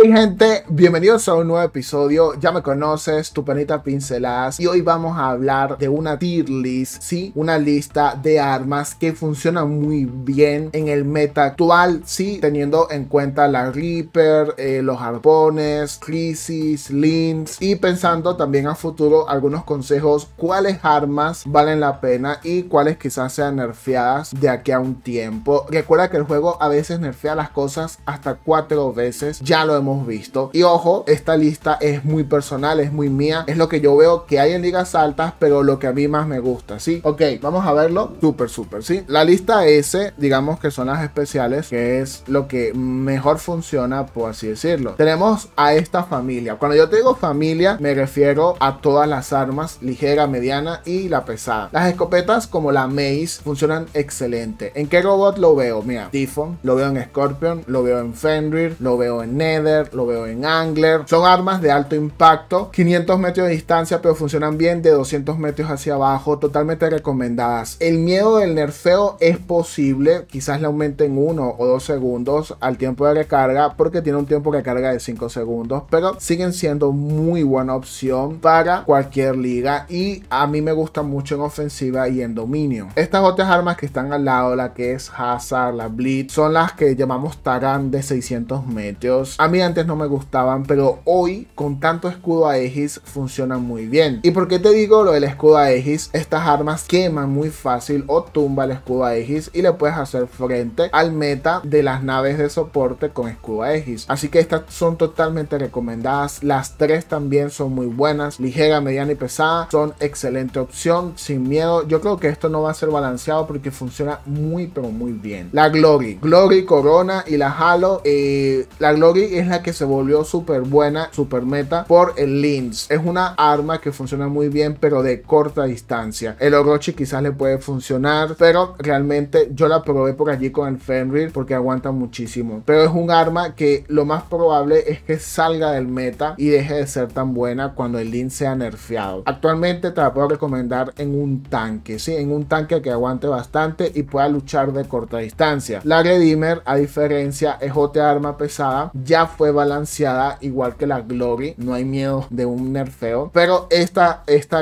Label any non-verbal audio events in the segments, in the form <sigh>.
Hey gente, bienvenidos a un nuevo episodio, ya me conoces, tu panita pinceladas y hoy vamos a hablar de una tier list, sí, una lista de armas que funcionan muy bien en el meta actual, sí, teniendo en cuenta la Reaper, eh, los arpones, crisis, links y pensando también a futuro algunos consejos, cuáles armas valen la pena y cuáles quizás sean nerfeadas de aquí a un tiempo. Recuerda que el juego a veces nerfea las cosas hasta cuatro veces, ya lo hemos visto. Y ojo, esta lista es muy personal, es muy mía, es lo que yo veo que hay en ligas altas, pero lo que a mí más me gusta, ¿sí? Ok, vamos a verlo súper, súper, ¿sí? La lista S, digamos que son las especiales, que es lo que mejor funciona, por así decirlo. Tenemos a esta familia. Cuando yo te digo familia, me refiero a todas las armas, ligera, mediana y la pesada. Las escopetas como la Mace funcionan excelente. ¿En qué robot lo veo? Mira, Tifon, lo veo en Scorpion, lo veo en Fenrir, lo veo en Nether, lo veo en Angler. Son armas de alto impacto, 500 metros de distancia, pero funcionan bien de 200 metros hacia abajo, totalmente recomendadas. El miedo del nerfeo es posible, quizás le aumenten 1 o 2 segundos al tiempo de recarga, porque tiene un tiempo de recarga de 5 segundos, pero siguen siendo muy buena opción para cualquier liga y a mí me gusta mucho en ofensiva y en dominio. Estas otras armas que están al lado, la que es Hazard, la Blitz, son las que llamamos Taran de 600 metros. A mí antes no me gustaban, pero hoy con tanto escudo Aegis funciona muy bien. ¿Y porque te digo lo del escudo Aegis? Estas armas queman muy fácil o tumba el escudo Aegis y le puedes hacer frente al meta de las naves de soporte con escudo Aegis. Así que estas son totalmente recomendadas. Las tres también son muy buenas, ligera, mediana y pesada. Son excelente opción, sin miedo. Yo creo que esto no va a ser balanceado porque funciona muy pero muy bien. La Glory, Glory, Corona y la Halo. Eh, la Glory es que se volvió súper buena, súper meta por el Lins, Es una arma que funciona muy bien, pero de corta distancia. El Orochi quizás le puede funcionar, pero realmente yo la probé por allí con el Fenrir porque aguanta muchísimo. Pero es un arma que lo más probable es que salga del meta y deje de ser tan buena cuando el Lins sea nerfeado. Actualmente te la puedo recomendar en un tanque, ¿sí? En un tanque que aguante bastante y pueda luchar de corta distancia. La Redeemer, a diferencia, es otra arma pesada. Ya fue balanceada igual que la Glory. No hay miedo de un nerfeo. Pero esta, esta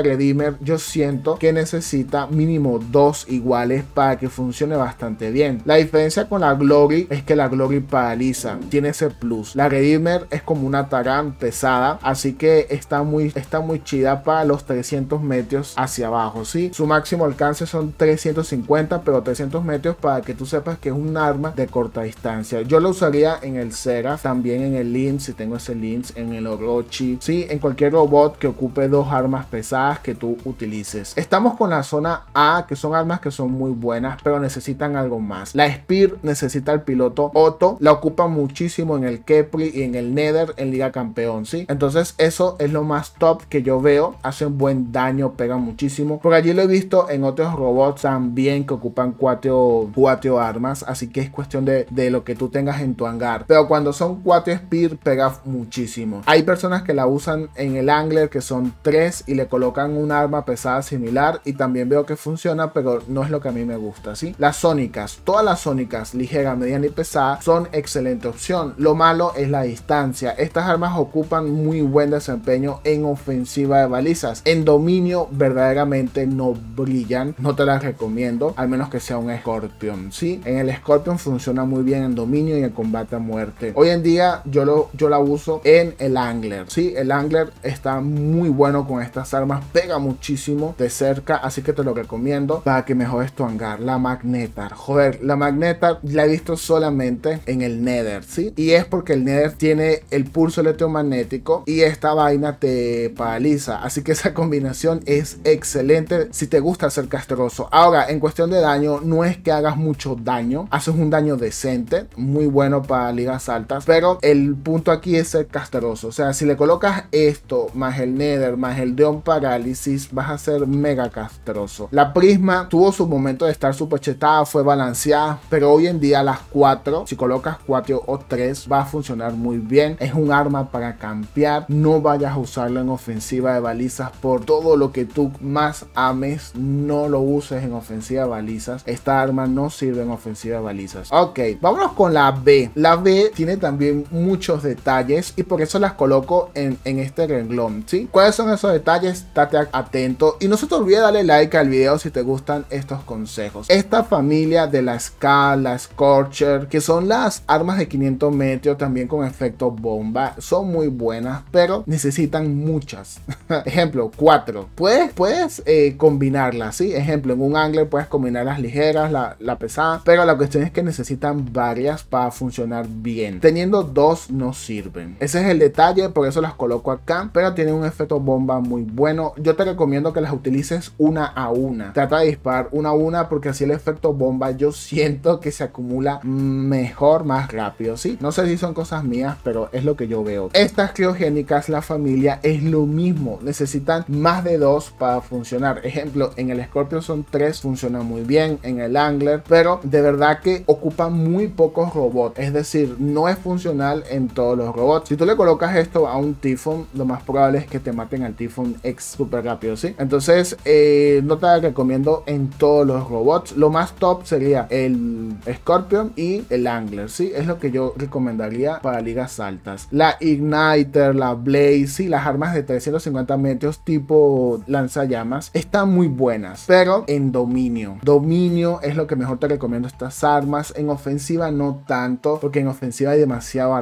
yo siento que necesita mínimo dos iguales para que funcione bastante bien. La diferencia con la Glory es que la Glory paraliza. Tiene ese plus. La Redeemer es como una tarán pesada. Así que está muy, está muy chida para los 300 metros hacia abajo. ¿sí? Su máximo alcance son 350, pero 300 metros para que tú sepas que es un arma de corta distancia. Yo lo usaría en el Cera, también en el Lynx, si tengo ese Lynx, en el Orochi, sí, en cualquier robot que ocupe dos armas pesadas que tú utilices. Estamos con la zona A, que son armas que son muy buenas, pero necesitan algo más. La Spear necesita el piloto Otto, la ocupa muchísimo en el Kepri y en el Nether en Liga Campeón, sí. Entonces eso es lo más top que yo veo, Hace un buen daño, Pega muchísimo. Por allí lo he visto en otros robots también que ocupan cuatro, cuatro armas, así que es cuestión de, de lo que tú tengas en tu hangar. Pero cuando son cuatro Spear pega muchísimo. Hay personas que la usan en el Angler que son tres y le colocan un arma pesada similar y también veo que funciona, pero no es lo que a mí me gusta, ¿sí? Las sónicas, todas las sónicas, ligera, mediana y pesada, son excelente opción. Lo malo es la distancia. Estas armas ocupan muy buen desempeño en ofensiva de balizas. En dominio verdaderamente no brillan, no te las recomiendo, al menos que sea un escorpión ¿sí? En el escorpión funciona muy bien en dominio y en combate a muerte. Hoy en día yo, lo, yo la uso en el Angler. Sí, el Angler está muy bueno con estas armas, pega muchísimo de cerca, así que te lo recomiendo para que mejores tu hangar. La Magnetar, joder, la Magnetar la he visto solamente en el Nether, ¿sí? Y es porque el Nether tiene el pulso electromagnético y esta vaina te paraliza, así que esa combinación es excelente si te gusta ser castroso. Ahora, en cuestión de daño, no es que hagas mucho daño, haces un daño decente, muy bueno para ligas altas, pero el punto aquí es ser castroso O sea, si le colocas esto, más el Nether, más el Deon Parálisis, vas a ser mega castroso La Prisma tuvo su momento de estar súper chetada, fue balanceada, pero hoy en día las 4, si colocas 4 o 3, va a funcionar muy bien. Es un arma para campear. No vayas a usarlo en ofensiva de balizas por todo lo que tú más ames. No lo uses en ofensiva de balizas. Esta arma no sirve en ofensiva de balizas. Ok, vámonos con la B. La B tiene también muchos detalles y por eso las coloco en, en este renglón, si ¿Cuáles son esos detalles? Estate atento y no se te olvide darle like al vídeo si te gustan estos consejos. Esta familia de la escala Scorcher, que son las armas de 500 metros también con efecto bomba, son muy buenas, pero necesitan muchas. <laughs> Ejemplo, cuatro Puedes, puedes eh, combinarlas, ¿sí? Ejemplo, en un angler puedes combinar las ligeras, la, la pesada, pero la cuestión es que necesitan varias para funcionar bien. Teniendo dos no sirven. Ese es el detalle, por eso las coloco acá, pero tienen un efecto bomba muy bueno. Yo te recomiendo que las utilices una a una. Trata de disparar una a una porque así el efecto bomba yo <laughs> siento que se acumula mejor, más rápido, ¿sí? No sé si son cosas mías, pero es lo que yo veo. Estas criogénicas, la familia, es lo mismo. Necesitan más de dos para funcionar. Ejemplo, en el escorpio son tres, funciona muy bien, en el Angler, pero de verdad que ocupa muy pocos robots. Es decir, no es funcional en todos los robots. Si tú le colocas esto a un Tifon, lo más probable es que te maten al Tifon X súper rápido, ¿sí? Entonces, eh, no te recomiendo en todos los robots. Lo más top sería el Scorpion y el Angler, ¿sí? Es lo que yo recomendaría para ligas altas. La Igniter, la Blaze, y las armas de 350 metros tipo lanzallamas están muy buenas, pero en dominio. Dominio es lo que mejor te recomiendo estas armas. En ofensiva no tanto, porque en ofensiva hay demasiado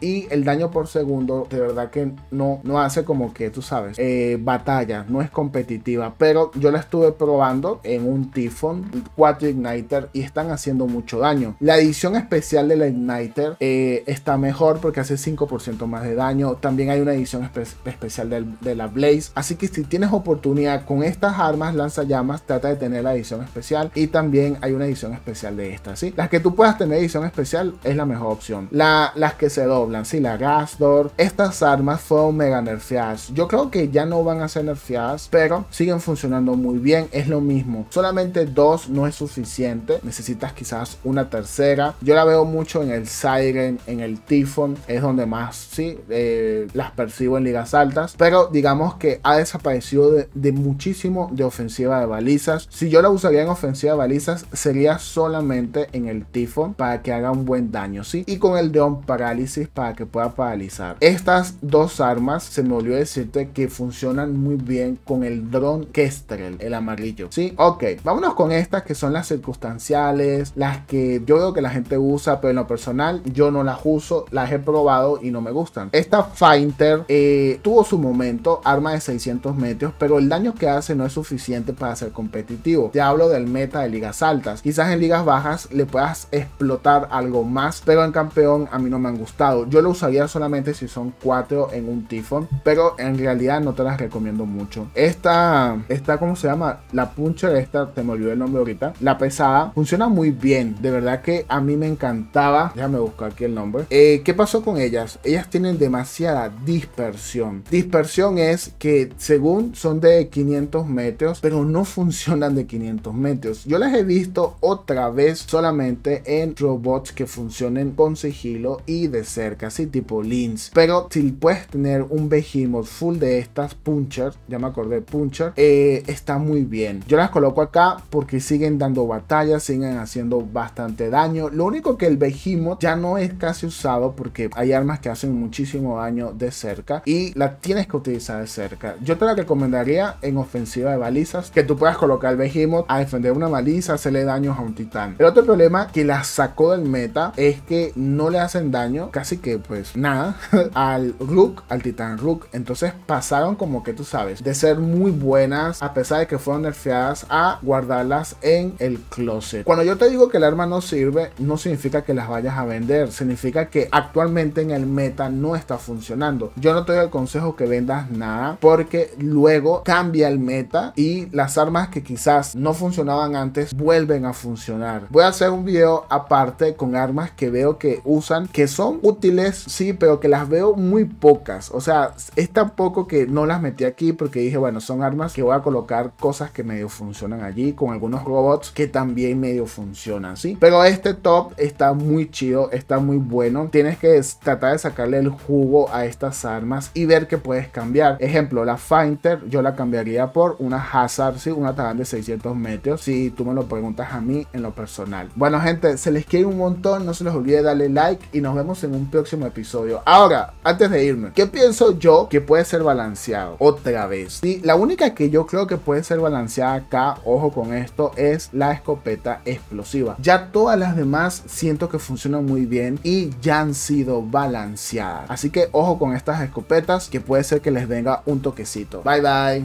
y el daño por segundo de verdad que no, no hace como que tú sabes eh, batalla, no es competitiva, pero yo la estuve probando en un Tifon 4 Igniter y están haciendo mucho daño. La edición especial de la Igniter eh, está mejor porque hace 5% más de daño. También hay una edición especial de la Blaze. Así que si tienes oportunidad con estas armas, lanzallamas, trata de tener la edición especial. Y también hay una edición especial de esta ¿sí? Las que tú puedas tener edición especial es la mejor opción. la las que se doblan, Si la Gasdor. Estas armas fueron mega nerfeadas. Yo creo que ya no van a ser nerfeadas, pero siguen funcionando muy bien. Es lo mismo. Solamente dos no es suficiente. Necesitas quizás una tercera. Yo la veo mucho en el Siren, en el tifón, Es donde más, sí, eh, las percibo en ligas altas. Pero digamos que ha desaparecido de, muchísimo de ofensiva de balizas. Si yo la usaría en ofensiva de balizas, sería solamente en el tifón para que haga un buen daño, sí. Y con el Deon parálisis para que pueda paralizar. Estas dos armas, se me olvidó decirte que funcionan muy bien con el dron Kestrel, el amarillo. Sí, ok, vámonos con estas que son las circunstanciales, las que yo veo que la gente usa, pero en lo personal yo no las uso, las he probado y no me gustan. Esta Finder eh, tuvo su momento, arma de 600 metros, pero el daño que hace no es suficiente para ser competitivo. Te hablo del meta de ligas altas. Quizás en ligas bajas le puedas explotar algo más, pero en campeón a mí no me me han gustado. Yo lo usaría solamente si son cuatro en un tifón, pero en realidad no te las recomiendo mucho. Esta, está ¿cómo se llama? La de esta, te me olvidó el nombre ahorita. La pesada, funciona muy bien. De verdad que a mí me encantaba. Déjame buscar aquí el nombre. Eh, ¿Qué pasó con ellas? Ellas tienen demasiada dispersión. Dispersión es que según son de 500 metros, pero no funcionan de 500 metros. Yo las he visto otra vez solamente en robots que funcionen con sigilo y de cerca, así tipo lins Pero si puedes tener un Behemoth full de estas Puncher, ya me acordé Puncher, eh, está muy bien. Yo las coloco acá porque siguen dando batallas, siguen haciendo bastante daño. Lo único que el Behemoth ya no es casi usado porque hay armas que hacen muchísimo daño de cerca y la tienes que utilizar de cerca. Yo te la recomendaría en ofensiva de balizas que tú puedas colocar el Behemoth a defender una baliza, hacerle daño a un titán. El otro problema que la sacó del meta es que no le hacen daño casi que pues nada, <laughs> al Rook, al titán Rook. Entonces pasaron como que tú sabes, de ser muy buenas, a pesar de que fueron nerfeadas, a guardarlas en el closet. Cuando yo te digo que el arma no sirve, no significa que las vayas a vender, significa que actualmente en el meta no está funcionando. Yo no te doy el consejo que vendas nada porque luego cambia el meta y las armas que quizás no funcionaban antes vuelven a funcionar. Voy a hacer un video aparte con armas que veo que usan que son útiles, sí, pero que las veo muy pocas. O sea, es tan poco que no las metí aquí porque dije, bueno, son armas que voy a colocar cosas que medio funcionan allí, con algunos robots que también medio funcionan, sí. Pero este top está muy chido, está muy bueno. Tienes que tratar de sacarle el jugo a estas armas y ver que puedes cambiar. Ejemplo, la Finder, yo la cambiaría por una Hazard, sí, una tabla de 600 metros, si tú me lo preguntas a mí en lo personal. Bueno, gente, se les quiere un montón, no se les olvide darle like y nos vemos en un próximo episodio. Ahora, antes de irme, ¿qué pienso yo que puede ser balanceado? Otra vez. Y la única que yo creo que puede ser balanceada acá, ojo con esto, es la escopeta explosiva. Ya todas las demás siento que funcionan muy bien y ya han sido balanceadas. Así que ojo con estas escopetas que puede ser que les venga un toquecito. Bye bye.